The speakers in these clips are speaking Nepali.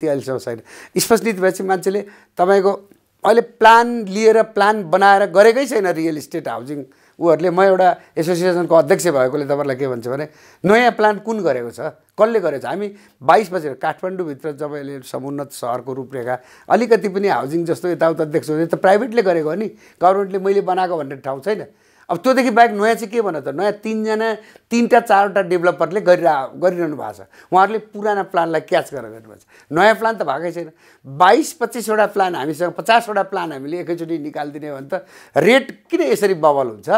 त्यो अहिलेसम्म छैन स्पष्ट भएपछि मान्छेले तपाईँको अहिले प्लान लिएर प्लान बनाएर गरेकै छैन रियल इस्टेट हाउसिङ उहरूले म एउटा एसोसिएसनको अध्यक्ष भएकोले तपाईँलाई के भन्छु भने नयाँ प्लान कुन गरेको छ कसले गरेको छ हामी बाइस बजेर काठमाडौँभित्र जब अहिले समुन्नत सहरको रूपरेखा अलिकति पनि हाउसिङ जस्तो यताउता देख्छौँ यो त प्राइभेटले गरेको हो नि गभर्मेन्टले मैले बनाएको भन्ने ठाउँ छैन अब त्योदेखि बाहेक नयाँ चाहिँ के भन त नयाँ तिनजना तिनवटा चारवटा डेभलपरले गरिरह गरिरहनु भएको छ उहाँहरूले पुराना प्लानलाई क्याच गरेर गर्नुभएको छ नयाँ प्लान त भएकै छैन बाइस पच्चिसवटा प्लान हामीसँग पचासवटा प्लान हामीले एकैचोटि निकालिदिने हो भने त रेट किन यसरी बबल हुन्छ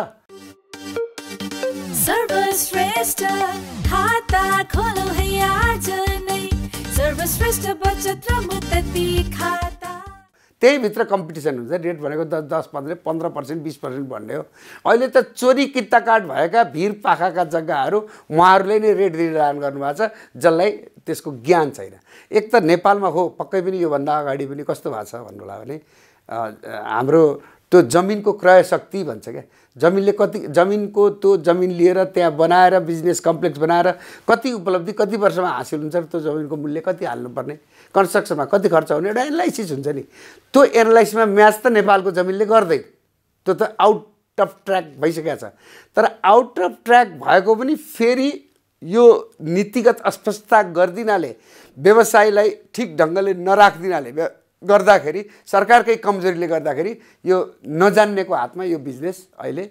सर्वश्रेष्ठ बचत र त्यहीभित्र कम्पिटिसन हुन्छ रेट भनेको दस दस पन्ध्र पन्ध्र पर्सेन्ट बिस पर्सेन्ट भन्ने हो अहिले त चोरी किताकाट भएका भिर पाखाका जग्गाहरू उहाँहरूले नै रेट निर्धारण गर्नुभएको छ जसलाई त्यसको ज्ञान छैन एक त नेपालमा हो पक्कै पनि योभन्दा अगाडि पनि कस्तो भएको छ भन्नु भने हाम्रो त्यो जमिनको क्रय शक्ति भन्छ क्या जमिनले कति जमिनको त्यो जमिन लिएर त्यहाँ बनाएर बिजनेस कम्प्लेक्स बनाएर कति उपलब्धि कति वर्षमा हासिल हुन्छ र त्यो जमिनको मूल्य कति हाल्नुपर्ने कन्स्ट्रक्सनमा कति खर्च हुने एउटा एनालाइसिस हुन्छ नि त्यो एनालाइसिसमा म्याच त नेपालको जमिनले गर्दैन त्यो त आउट अफ ट्र्याक भइसकेको छ तर आउट अफ ट्र्याक भएको पनि फेरि यो नीतिगत अस्पष्टता गरिदिनाले व्यवसायलाई ठिक ढङ्गले नराखिदिनाले गर्दाखेरि सरकारकै कमजोरीले गर्दाखेरि यो नजान्नेको हातमा यो बिजनेस अहिले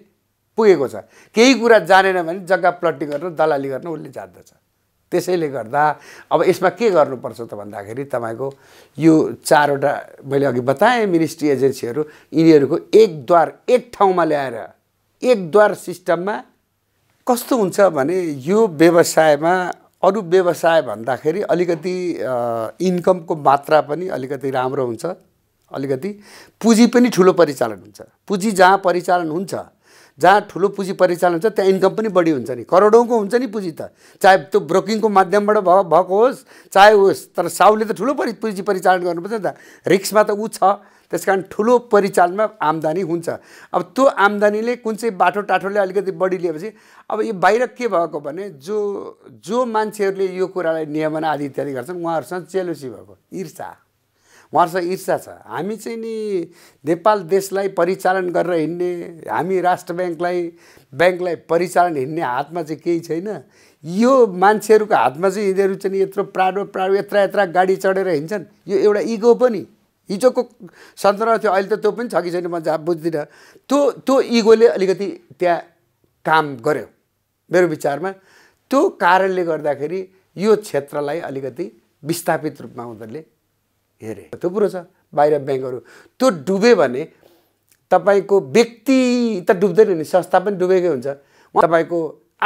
पुगेको छ केही कुरा जानेन भने जग्गा प्लटिङ गर्न दलाली गर्न उसले जान्दछ त्यसैले गर्दा अब यसमा के गर्नुपर्छ त भन्दाखेरि तपाईँको यो चारवटा मैले अघि बताएँ मिनिस्ट्री एजेन्सीहरू यिनीहरूको एकद्वार एक ठाउँमा ल्याएर एकद्वार सिस्टममा कस्तो हुन्छ भने यो व्यवसायमा अरू व्यवसाय भन्दाखेरि अलिकति इन्कमको मात्रा पनि अलिकति राम्रो हुन्छ अलिकति पुँजी पनि ठुलो परिचालन हुन्छ पुँजी जहाँ परिचालन हुन्छ जहाँ ठुलो पुँजी परिचालन हुन्छ त्यहाँ इन्कम पनि बढी हुन्छ नि करोडौँको हुन्छ नि पुँजी त चाहे त्यो ब्रोकिङको माध्यमबाट भ भएको होस् चाहे होस् तर साउले त ठुलो परि पुँजी परिचालन गर्नुपर्छ नि त रिक्समा त ऊ छ त्यस कारण ठुलो परिचालनमा आम्दानी हुन्छ अब त्यो आम्दानीले कुन चाहिँ बाटो टाठोले अलिकति बढी लिएपछि अब यो बाहिर के भएको भने जो जो मान्छेहरूले यो कुरालाई नियमन आदि इत्यादि गर्छन् उहाँहरूसँग चेलोसी भएको ईर्षा उहाँहरूसँग ईर्षा छ हामी चाहिँ नि नेपाल देशलाई परिचालन गरेर हिँड्ने हामी राष्ट्र ब्याङ्कलाई ब्याङ्कलाई परिचालन हिँड्ने हातमा चाहिँ केही छैन यो मान्छेहरूको हातमा चाहिँ यिनीहरू चाहिँ यत्रो प्राडो प्राडो यत्र यत्रा गाडी चढेर हिँड्छन् यो एउटा इगो पनि हिजोको सन्दर्भ थियो अहिले त त्यो पनि छ कि छैन म जहाँ बुझ्दिनँ त्यो त्यो इगोले अलिकति त्यहाँ काम गर्यो मेरो विचारमा त्यो कारणले गर्दाखेरि यो क्षेत्रलाई अलिकति विस्थापित रूपमा उनीहरूले हेरे त्यो थुप्रो छ बाहिर ब्याङ्कहरू त्यो डुब्यो भने तपाईँको व्यक्ति त डुब्दैन नि संस्था पनि डुबेकै हुन्छ तपाईँको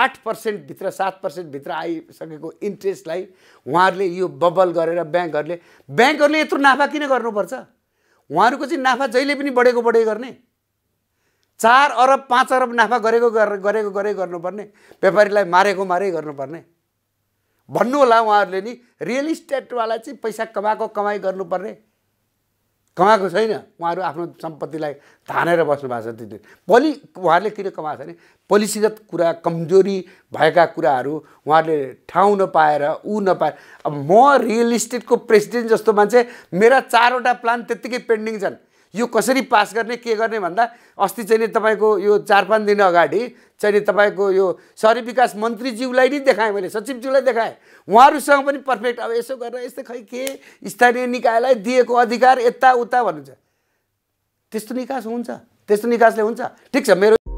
आठ पर्सेन्टभित्र सात पर्सेन्टभित्र आइसकेको इन्ट्रेस्टलाई उहाँहरूले यो बबल गरेर ब्याङ्कहरूले ब्याङ्कहरूले यत्रो नाफा किन गर्नुपर्छ उहाँहरूको चाहिँ नाफा जहिले पनि बढेको बढे गर्ने चार अरब पाँच अरब नाफा गरेको गरेको गरे गर्नुपर्ने व्यापारीलाई मारेको मारै गर्नुपर्ने भन्नु होला उहाँहरूले नि रियल इस्टेटवाला चाहिँ पैसा कमाएको कमाइ गर्नुपर्ने कमाएको छैन उहाँहरू आफ्नो सम्पत्तिलाई धानेर बस्नु भएको छ त्यो दिन पोलि उहाँहरूले किन कमाएको छ भने पोलिसीगत कुरा कमजोरी भएका कुराहरू उहाँहरूले ठाउँ नपाएर ऊ नपाएर अब म रियल इस्टेटको प्रेसिडेन्ट जस्तो मान्छे मेरा चारवटा प्लान त्यत्तिकै पेन्डिङ छन् यो कसरी पास गर्ने के गर्ने भन्दा अस्ति चाहिँ नि तपाईँको यो चार पाँच दिन अगाडि चाहिँ तपाईँको यो सहरी विकास मन्त्रीज्यूलाई नै देखाएँ मैले सचिवज्यूलाई देखाएँ उहाँहरूसँग पनि पर्फेक्ट अब यसो गरेर यस्तो खै के स्थानीय निकायलाई दिएको अधिकार यता उता भन्नुहुन्छ त्यस्तो निकास हुन्छ त्यस्तो निकासले हुन्छ ठिक छ मेरो